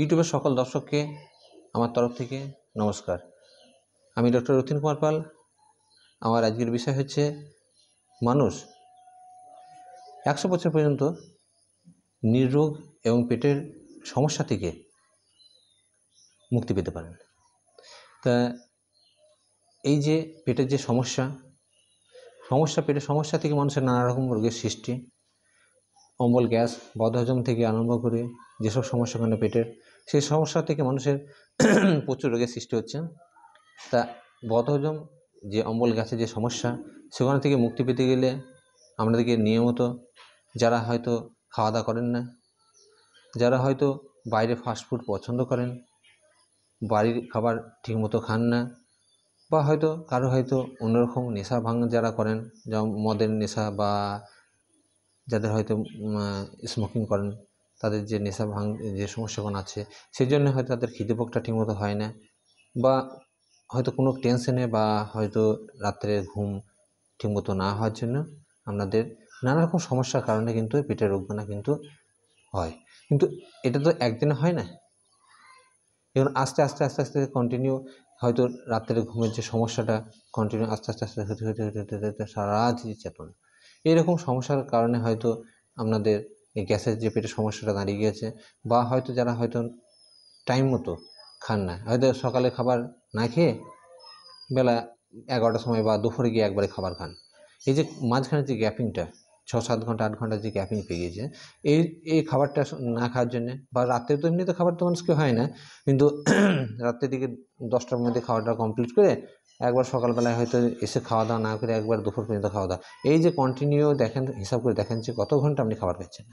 ইউটিউবের সকল দর্শককে আমার তরফ থেকে নমস্কার আমি ডক্টর রতিন কুমার পাল আমার আজকের বিষয় হচ্ছে মানুষ একশো বছর পর্যন্ত নির্রোগ এবং পেটের সমস্যা থেকে মুক্তি পেতে পারেন তা এই যে পেটের যে সমস্যা সমস্যা পেটের সমস্যা থেকে মানুষের নানা রকম রোগের সৃষ্টি অম্বল গ্যাস বদহজম থেকে আরম্ভ করে যেসব সমস্যা ওখানে পেটের সেই সমস্যা থেকে মানুষের প্রচুর রোগের সৃষ্টি হচ্ছে তা বদহজম যে অম্বল গ্যাসের যে সমস্যা সেখান থেকে মুক্তি পেতে গেলে আমাদেরকে নিয়মিত যারা হয়তো খাওয়া দাওয়া করেন না যারা হয়তো বাইরে ফাস্টফুড পছন্দ করেন বাড়ির খাবার ঠিকমতো খান না বা হয়তো কারো হয়তো অন্যরকম নেশা ভাঙ যারা করেন যেমন মদের নেশা বা যাদের হয়তো স্মোকিং করেন তাদের যে নেশা ভাঙ যে সমস্যাগুলো আছে সেই জন্য হয়তো তাদের খিদেভোগটা ঠিকমতো হয় না বা হয়তো কোনো টেনশনে বা হয়তো রাত্রে ঘুম ঠিকমতো না হওয়ার জন্য আপনাদের নানা রকম সমস্যার কারণে কিন্তু পেটের রোগগুলো কিন্তু হয় কিন্তু এটা তো একদিনে হয় না এখন আস্তে আস্তে আস্তে আস্তে কন্টিনিউ হয়তো রাত্রে ঘুমের যে সমস্যাটা কন্টিনিউ আস্তে আস্তে আস্তে হতে হতে হতে হতে হতে সারা রাত চেতন এরকম সমস্যার কারণে হয়তো আপনাদের এই গ্যাসের যে পেটের সমস্যাটা দাঁড়িয়ে গিয়েছে বা হয়তো যারা হয়তো টাইম মতো খান না হয়তো সকালে খাবার না খেয়ে বেলা এগারোটার সময় বা দুপুরে গিয়ে একবারে খাবার খান এই যে মাঝখানে যে গ্যাপিংটা ছ সাত ঘন্টা আট ঘন্টা যে গ্যাপিং পেয়ে গিয়েছে এই এই খাবারটা না খাওয়ার জন্যে বা রাত্রে তো এমনিতে খাবার তো মানুষকে হয় না কিন্তু রাত্রের দিকে দশটার মধ্যে খাবারটা কমপ্লিট করে একবার সকালবেলায় হয়তো এসে খাওয়া দাওয়া না করে একবার দুপুর পর্যন্ত খাওয়া দাওয়া এই যে কন্টিনিউ দেখেন হিসাব করে দেখেন যে কত ঘন্টা আপনি খাবার খাচ্ছেন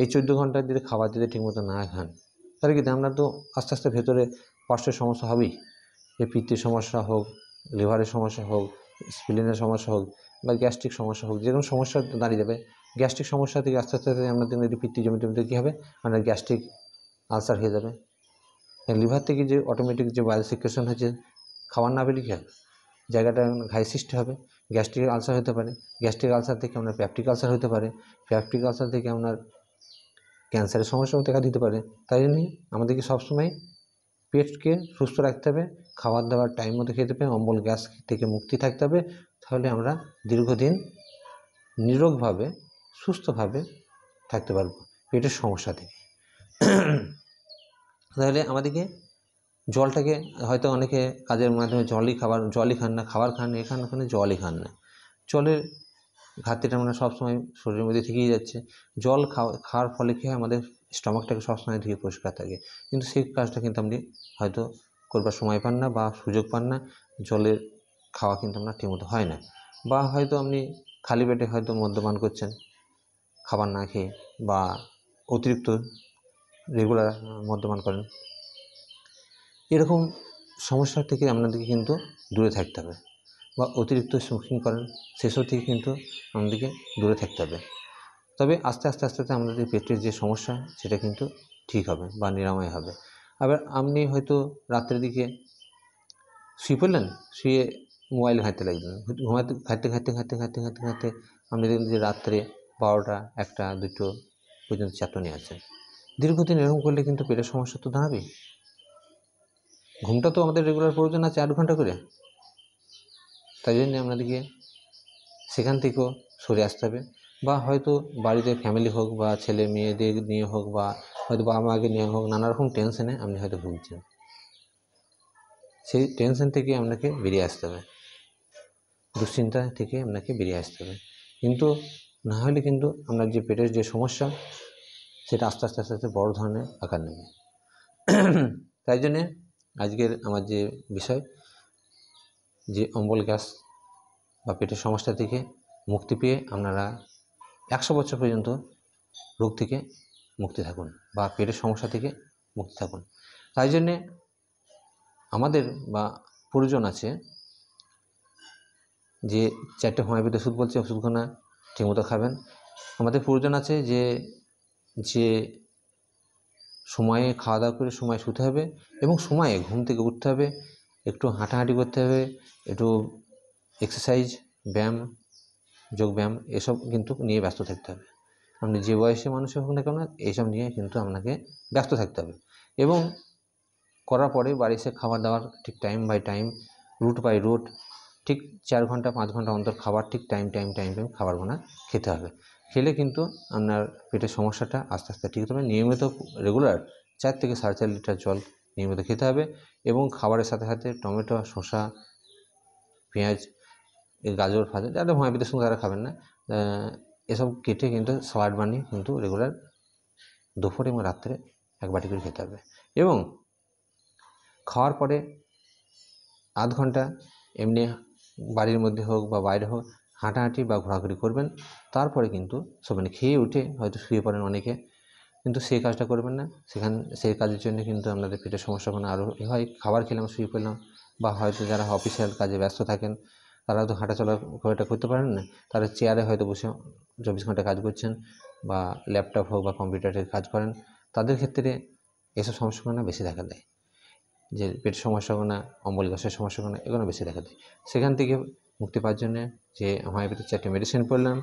এই চোদ্দো ঘন্টা যদি খাবার যদি ঠিকমতো না খান তাহলে কিন্তু আমরা তো আস্তে আস্তে ভেতরে কষ্টের সমস্যা হবেই যে পিত্তির সমস্যা হোক লিভারের সমস্যা হোক স্প্লিনের সমস্যা হোক বা গ্যাস্ট্রিক সমস্যা হোক যে কোনো সমস্যা দাঁড়িয়ে যাবে গ্যাস্ট্রিক সমস্যা থেকে আস্তে আস্তে আস্তে আমরা দেখবেন পিত্তি জমিতে জমিতে কী হবে আমাদের গ্যাস্ট্রিক আলসার হয়ে যাবে মানে লিভার থেকে যে অটোমেটিক যে বায়ু সিকুয়েশন হচ্ছে খাবার না পেলে কী জায়গাটা ঘাই সৃষ্টি হবে গ্যাস্ট্রিক আলসার হতে পারে গ্যাস্ট্রিক আলসার থেকে আপনার প্যাপটিক আলসার হতে পারে প্যাপটিক আলসার থেকে আপনার ক্যান্সারের সমস্যাও দেখা দিতে পারে তাই জন্যই আমাদেরকে সবসময় পেটকে সুস্থ রাখতে হবে খাবার দাবার টাইম মতো খেতে হবে অম্বল গ্যাস থেকে মুক্তি থাকতে হবে তাহলে আমরা দীর্ঘদিন নিরোগভাবে সুস্থভাবে থাকতে পারবো পেটের সমস্যা থেকে তাহলে আমাদেরকে জলটাকে হয়তো অনেকে কাজের মাধ্যমে জলই খাবার জলই খান না খাবার খান না এখানে ওখানে জলই খান না জলের ঘাটতিটা আমরা সবসময় শরীরের মধ্যে থেকেই যাচ্ছে জল খাওয়া খাওয়ার ফলে কী হয় আমাদের স্টমাকটাকে সবসময় থেকে পরিষ্কার থাকে কিন্তু সেই কাজটা কিন্তু আপনি হয়তো করবার সময় পান না বা সুযোগ পান না জলের খাওয়া কিন্তু আপনার ঠিকমতো হয় না বা হয়তো আপনি খালি পেটে হয়তো মদ্যপান করছেন খাবার না খেয়ে বা অতিরিক্ত রেগুলার মদ্যপান করেন এরকম সমস্যা থেকে আপনাদেরকে কিন্তু দূরে থাকতে হবে বা অতিরিক্ত স্মোকিং করেন সেসব থেকে কিন্তু আমাদেরকে দূরে থাকতে হবে তবে আস্তে আস্তে আস্তে আস্তে আমাদের পেটের যে সমস্যা সেটা কিন্তু ঠিক হবে বা নিরাময় হবে আবার আপনি হয়তো রাত্রের দিকে শুয়ে পড়লেন শুয়ে মোবাইল ঘাঁটতে লাগলেন ঘুমাতে ঘাঁটতে ঘাঁটতে ঘাঁটতে ঘাঁটতে ঘাঁটতে ঘাঁটতে আপনি দেখলেন যে রাত্রে বারোটা একটা দুটো পর্যন্ত চাতনি আছে দীর্ঘদিন এরকম করলে কিন্তু পেটের সমস্যা তো দাঁড়াবে ঘুমটা তো আমাদের রেগুলার প্রয়োজন আছে আট ঘন্টা করে তাই জন্য আপনাদেরকে সেখান থেকেও সরে আসতে হবে বা হয়তো বাড়িতে ফ্যামিলি হোক বা ছেলে মেয়েদের নিয়ে হোক বা হয়তো বাবা মাকে নিয়ে হোক নানা রকম টেনশনে আপনি হয়তো ভুগছেন সেই টেনশন থেকে আপনাকে বেরিয়ে আসতে হবে দুশ্চিন্তা থেকে আপনাকে বেরিয়ে আসতে হবে কিন্তু না হলে কিন্তু আপনার যে পেটের যে সমস্যা সেটা আস্তে আস্তে আস্তে আস্তে বড় ধরনের আকার নেবে তাই জন্যে আজকের আমার যে বিষয় যে অম্বল গ্যাস বা পেটের সমস্যা থেকে মুক্তি পেয়ে আপনারা একশো বছর পর্যন্ত রোগ থেকে মুক্তি থাকুন বা পেটের সমস্যা থেকে মুক্তি থাকুন তাই জন্যে আমাদের বা প্রয়োজন আছে যে চারটে হোমায়োপ্যাথি ওষুধ বলছে ওষুধখানা ঠিকমতো খাবেন আমাদের প্রয়োজন আছে যে যে সময়ে খাওয়া দাওয়া করে সময় শুতে হবে এবং সময়ে ঘুম থেকে উঠতে হবে একটু হাঁটাহাঁটি করতে হবে একটু এক্সারসাইজ ব্যায়াম যোগব্যায়াম এসব কিন্তু নিয়ে ব্যস্ত থাকতে হবে আপনি যে বয়সে মানুষ হোক না কেন এইসব নিয়ে কিন্তু আপনাকে ব্যস্ত থাকতে হবে এবং করার পরে বাড়ি এসে খাবার দাবার ঠিক time by time route by route ঠিক চার ঘন্টা পাঁচ ঘন্টা অন্তর খাবার ঠিক টাইম টাইম টাইম টাইম খাবারগুলো খেতে হবে খেলে কিন্তু আপনার পেটের সমস্যাটা আস্তে আস্তে ঠিক হবে নিয়মিত রেগুলার চার থেকে সাড়ে চার লিটার জল নিয়মিত খেতে হবে এবং খাবারের সাথে সাথে টমেটো শসা পেঁয়াজ গাজর ফাজর যাদের পেতে সঙ্গে তারা খাবেন না এসব কেটে কিন্তু সালাড বানিয়ে কিন্তু রেগুলার দুপুর এবং রাত্রে এক বাটি করে খেতে হবে এবং খাওয়ার পরে আধ ঘন্টা এমনি বাড়ির মধ্যে হোক বা বাইরে হোক হাঁটাহাঁটি বা ঘোরাঘুরি করবেন তারপরে কিন্তু সবাই খেয়ে উঠে হয়তো শুয়ে পড়েন অনেকে কিন্তু সেই কাজটা করবেন না সেখান সেই কাজের জন্য কিন্তু আপনাদের পেটের সমস্যা মানে আরও হয় খাবার খেলাম শুয়ে পড়লাম বা হয়তো যারা অফিসিয়াল কাজে ব্যস্ত থাকেন তারা তো হাঁটাচলা খুব করতে পারেন না তারা চেয়ারে হয়তো বসে চব্বিশ ঘন্টা কাজ করছেন বা ল্যাপটপ হোক বা কম্পিউটারের কাজ করেন তাদের ক্ষেত্রে এসব সমস্যাগুলো মানে বেশি দেখা দেয় যে পেটের সমস্যাগুলো অম্বলিকাশের সমস্যাগুলো এগুলো বেশি দেখা দেয় সেখান থেকে মুক্তি পাওয়ার জন্যে যে হোমিওপ্যাথিক চারটে মেডিসিন পড়লাম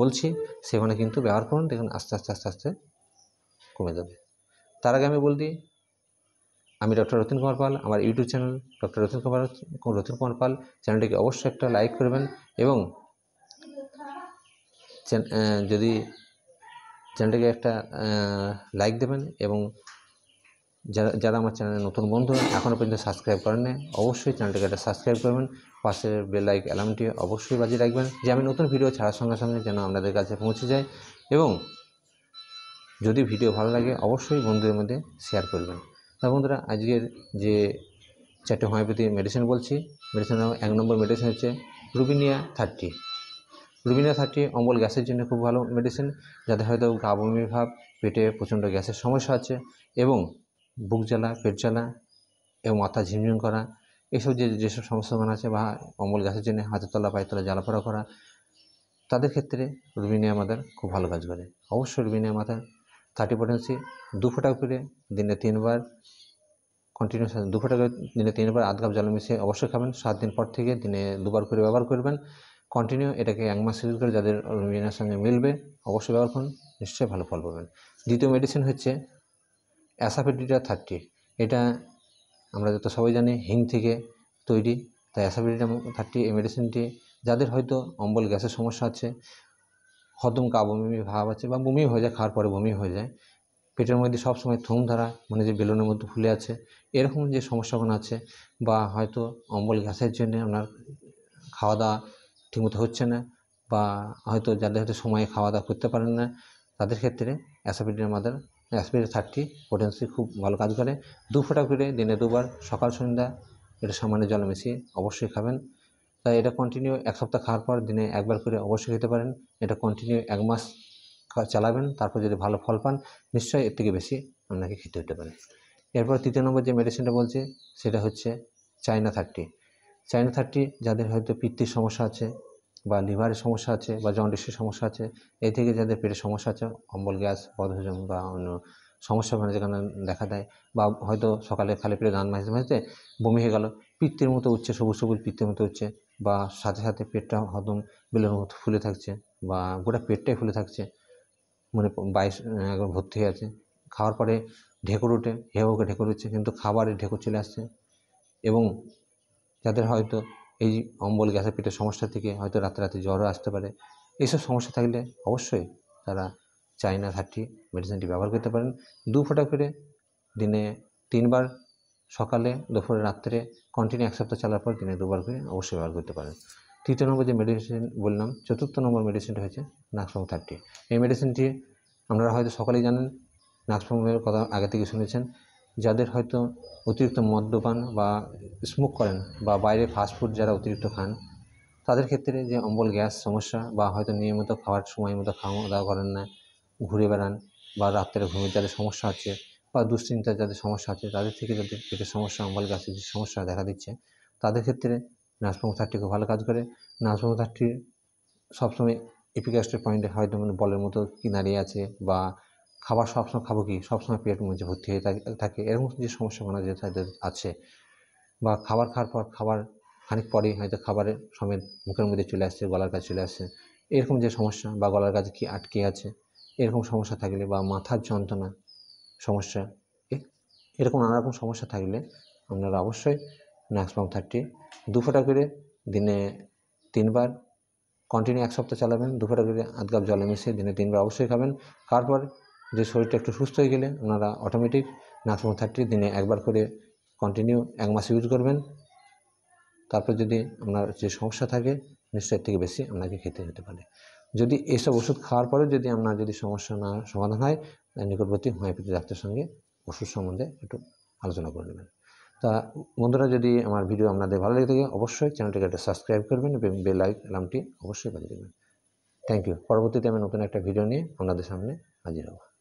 বলছি সেগুলো কিন্তু ব্যবহার করুন দেখুন আস্তে আস্তে আস্তে আস্তে কমে যাবে তার আগে আমি বল দিই আমি ডক্টর রতন কুমার পাল আমার YouTube channel doctor Ratan Kumar Ratan Kumar Pal চ্যানেলটিকে অবশ্যই একটা লাইক করবেন এবং যদি চ্যানেলটিকে একটা লাইক দেবেন এবং যারা যারা আমার চ্যানেলে নতুন বন্ধু এখনও পর্যন্ত সাবস্ক্রাইব করেন অবশ্যই চ্যানেলটাকে একটা সাবস্ক্রাইব করবেন পাশের বেলাইক অ্যালার্মটি অবশ্যই বাজিয়ে রাখবেন যে আমি নতুন ভিডিও ছাড়ার সঙ্গে সঙ্গে যেন আপনাদের কাছে পৌঁছে যায় এবং যদি ভিডিও ভালো লাগে অবশ্যই বন্ধুদের মধ্যে শেয়ার করবেন তা বন্ধুরা আজকের যে চারটে হোমিওপ্যাথি মেডিসিন বলছি মেডিসিনের এক নম্বর মেডিসিন হচ্ছে রুবিনিয়া থার্টি রুবিনিয়া থার্টি অম্বল গ্যাসের জন্য খুব ভালো মেডিসিন যাতে হয়তো গা বমি ভাব পেটে প্রচণ্ড গ্যাসের সমস্যা আছে এবং বুক জ্বালা পেট জ্বালা এবং মাথা ঝিমঝিম করা এসব যে যেসব সমস্যাগুলো আছে বা অমল গাছের জন্য হাতে তলা পায়ে তলা জ্বালাপোড়া করা তাদের ক্ষেত্রে রুবিনিয়া আমাদের খুব ভালো কাজ করে অবশ্যই রুবিনিয়া মাদার থার্টি পটেন্সি দু ফোঁটা করে দিনে তিনবার কন্টিনিউস দু ফোঁটা করে দিনে তিনবার আধ কাপ জল মিশিয়ে অবশ্যই খাবেন সাত দিন পর থেকে দিনে দুবার করে ব্যবহার করবেন কন্টিনিউ এটাকে এক মাস ইউজ করে যাদের রুবিনিয়ার সঙ্গে মিলবে অবশ্যই ব্যবহার করুন নিশ্চয়ই ভালো ফল পাবেন দ্বিতীয় মেডিসিন হচ্ছে অ্যাসাফেডিটা থার্টি এটা আমরা যত সবাই জানি হিং থেকে তৈরি তাই অ্যাসাফেটিটা থার্টি এই মেডিসিনটি যাদের হয়তো অম্বল গ্যাসের সমস্যা আছে হদম কাবমি ভাব আছে বা বমি হয়ে যায় খাওয়ার পরে বমি হয়ে যায় পেটের মধ্যে সবসময় থুম ধরা মানে যে বেলুনের মধ্যে ফুলে আছে এরকম যে সমস্যাগুলো আছে বা হয়তো অম্বল গ্যাসের জন্য আপনার খাওয়া দাওয়া ঠিকমতো হচ্ছে না বা হয়তো যাদের হয়তো সময়ে খাওয়া দাওয়া করতে পারেন না তাদের ক্ষেত্রে অ্যাসাপিডিন আমাদের অ্যাসপিরিন থার্টি পোটেন্সি খুব ভালো কাজ করে দু ফোঁটা করে দিনে দুবার সকাল সন্ধ্যা এটা সামান্য জল মিশিয়ে অবশ্যই খাবেন তাই এটা কন্টিনিউ এক সপ্তাহ খাওয়ার পর দিনে একবার করে অবশ্যই খেতে পারেন এটা কন্টিনিউ এক মাস চালাবেন তারপর যদি ভালো ফল পান নিশ্চয়ই এর থেকে বেশি আপনাকে খেতে হতে পারে এরপর তৃতীয় নম্বর যে মেডিসিনটা বলছে সেটা হচ্ছে চায়না থার্টি চায়না থার্টি যাদের হয়তো পিত্তির সমস্যা আছে বা লিভারের সমস্যা আছে বা জন্ডিসের সমস্যা আছে এই থেকে যাদের পেটের সমস্যা আছে অম্বল গ্যাস বদহজম বা অন্য সমস্যা মানে যেখানে দেখা দেয় বা হয়তো সকালে খালি পেটে দান মাঝে মাঝে বমি হয়ে গেল পিত্তের মতো উঠছে সবুজ সবুজ পিত্তের মতো উঠছে বা সাথে সাথে পেটটা হদম বেলের মতো ফুলে থাকছে বা গোটা পেটটাই ফুলে থাকছে মানে বাইশ একবার ভর্তি হয়ে আছে খাওয়ার পরে ঢেকুর ওঠে হেউকে ঢেকুর উঠছে কিন্তু খাবারে ঢেকুর চলে আসছে এবং যাদের হয়তো এই অম্বল গ্যাসের পেটের সমস্যা থেকে হয়তো রাতে রাতে জ্বরও আসতে পারে এইসব সমস্যা থাকলে অবশ্যই তারা চাইনা থার্টি মেডিসিনটি ব্যবহার করতে পারেন দু ফোঁটা করে দিনে তিনবার সকালে দুপুরে রাত্রে কন্টিনিউ এক সপ্তাহ চলার পর দিনে দুবার করে অবশ্যই ব্যবহার করতে পারেন তৃতীয় নম্বর যে মেডিসিন বললাম চতুর্থ নম্বর মেডিসিনটা হয়েছে নাকসম থার্টি এই মেডিসিনটি আপনারা হয়তো সকালেই জানেন নাকসমুখের কথা আগে থেকে শুনেছেন যাদের হয়তো অতিরিক্ত মদ্যপান বা স্মোক করেন বা বাইরে ফাস্টফুড যারা অতিরিক্ত খান তাদের ক্ষেত্রে যে অম্বল গ্যাস সমস্যা বা হয়তো নিয়মিত খাওয়ার সময় মতো খাওয়া দাওয়া করেন না ঘুরে বেড়ান বা রাত্রে ঘুমে যাদের সমস্যা হচ্ছে বা দুশ্চিন্তার যাদের সমস্যা আছে তাদের থেকে যাদের পেটের সমস্যা অম্বল গ্যাসের যে সমস্যা দেখা দিচ্ছে তাদের ক্ষেত্রে নাচপঙ্গ থার্টি খুব ভালো কাজ করে নাচপঙ্গ থার্টি সবসময় এপিক্যাস্টের পয়েন্টে হয়তো মানে বলের মতো কিনারে আছে বা খাবার সবসময় খাবো কি সবসময় পেট মধ্যে ভর্তি হয়ে থাকে এরকম যে সমস্যাগুলো যে তাদের আছে বা খাবার খাওয়ার পর খাবার খানিক পরেই হয়তো খাবারের সমেত মুখের মধ্যে চলে আসছে গলার কাছে চলে আসছে এরকম যে সমস্যা বা গলার কাছে কি আটকে আছে এরকম সমস্যা থাকলে বা মাথার যন্ত্রণা সমস্যা এরকম নানা রকম সমস্যা থাকলে আপনারা অবশ্যই ম্যাক্সিমাম থার্টি দু ফোটা করে দিনে তিনবার কন্টিনিউ এক সপ্তাহ চালাবেন দু ফোটা করে আধ কাপ জলে মিশিয়ে দিনে তিনবার অবশ্যই খাবেন তারপর যে শরীরটা একটু সুস্থ হয়ে গেলে ওনারা অটোমেটিক নাথমো থার্টি দিনে একবার করে কন্টিনিউ এক মাস ইউজ করবেন তারপর যদি আপনার যে সমস্যা থাকে নিশ্চয়ের থেকে বেশি আপনাকে খেতে হতে পারে যদি এইসব ওষুধ খাওয়ার পরেও যদি আপনার যদি সমস্যা না সমাধান হয় নিকটবর্তী হোমিওপ্যাথি ডাক্তারের সঙ্গে ওষুধ সম্বন্ধে একটু আলোচনা করে নেবেন তা বন্ধুরা যদি আমার ভিডিও আপনাদের ভালো লেগে থাকে অবশ্যই চ্যানেলটিকে একটা সাবস্ক্রাইব করবেন এবং বেল আলামটি অবশ্যই বাজিয়ে দেবেন থ্যাংক ইউ পরবর্তীতে আমি নতুন একটা ভিডিও নিয়ে আপনাদের সামনে হাজির হব